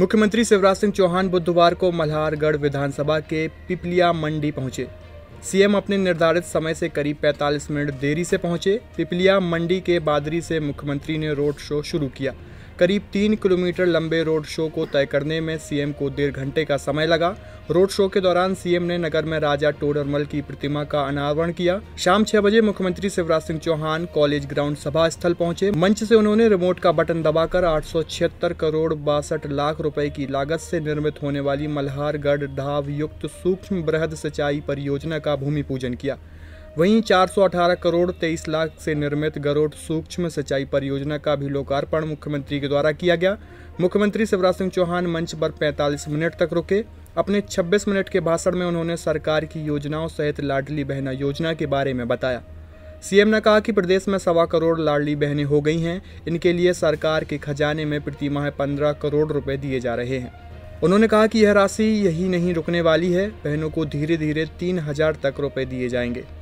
मुख्यमंत्री शिवराज सिंह चौहान बुधवार को मल्हारगढ़ विधानसभा के पिपलिया मंडी पहुंचे सीएम अपने निर्धारित समय से करीब 45 मिनट देरी से पहुंचे पिपलिया मंडी के बादरी से मुख्यमंत्री ने रोड शो शुरू किया करीब तीन किलोमीटर लंबे रोड शो को तय करने में सीएम को डेढ़ घंटे का समय लगा रोड शो के दौरान सीएम ने नगर में राजा टोडरमल की प्रतिमा का अनावरण किया शाम छह बजे मुख्यमंत्री शिवराज सिंह चौहान कॉलेज ग्राउंड सभा स्थल पहुंचे मंच से उन्होंने रिमोट का बटन दबाकर आठ करोड़ बासठ लाख रुपए की लागत से निर्मित होने वाली मल्हारगढ़ ढाव युक्त सूक्ष्म बृहद सिंचाई परियोजना का भूमि पूजन किया वहीं 418 करोड़ 23 लाख से निर्मित गरोड सूक्ष्म सिंचाई परियोजना का भी लोकार्पण मुख्यमंत्री के द्वारा किया गया मुख्यमंत्री शिवराज सिंह चौहान मंच पर 45 मिनट तक रुके अपने 26 मिनट के भाषण में उन्होंने सरकार की योजनाओं सहित लाडली बहना योजना के बारे में बताया सीएम ने कहा कि प्रदेश में सवा करोड़ लाडली बहनें हो गई हैं इनके लिए सरकार के खजाने में प्रति माह पंद्रह करोड़ रुपए दिए जा रहे हैं उन्होंने कहा कि यह राशि यही नहीं रुकने वाली है बहनों को धीरे धीरे तीन हजार तक रुपए दिए जाएंगे